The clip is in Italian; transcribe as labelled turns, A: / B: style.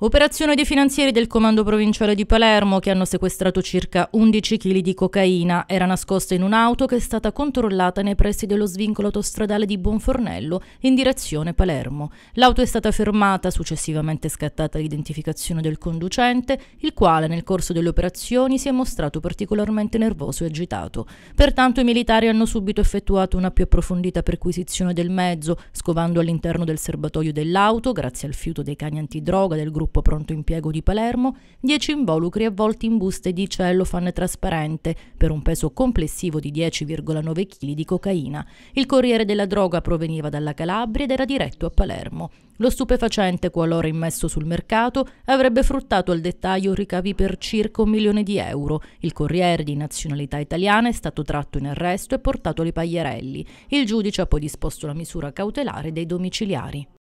A: Operazione dei finanzieri del Comando Provinciale di Palermo che hanno sequestrato circa 11 kg di cocaina. Era nascosta in un'auto che è stata controllata nei pressi dello svincolo autostradale di Buonfornello in direzione Palermo. L'auto è stata fermata, successivamente scattata l'identificazione del conducente, il quale nel corso delle operazioni si è mostrato particolarmente nervoso e agitato. Pertanto i militari hanno subito effettuato una più approfondita perquisizione del mezzo, scovando all'interno del serbatoio dell'auto, grazie al fiuto dei cani antidroga del gruppo Gruppo Pronto Impiego di Palermo 10 involucri avvolti in buste di cellophane trasparente per un peso complessivo di 10,9 kg di cocaina. Il corriere della droga proveniva dalla Calabria ed era diretto a Palermo. Lo stupefacente, qualora immesso sul mercato, avrebbe fruttato al dettaglio ricavi per circa un milione di euro. Il corriere di nazionalità italiana è stato tratto in arresto e portato alle Paglierelli. Il giudice ha poi disposto la misura cautelare dei domiciliari.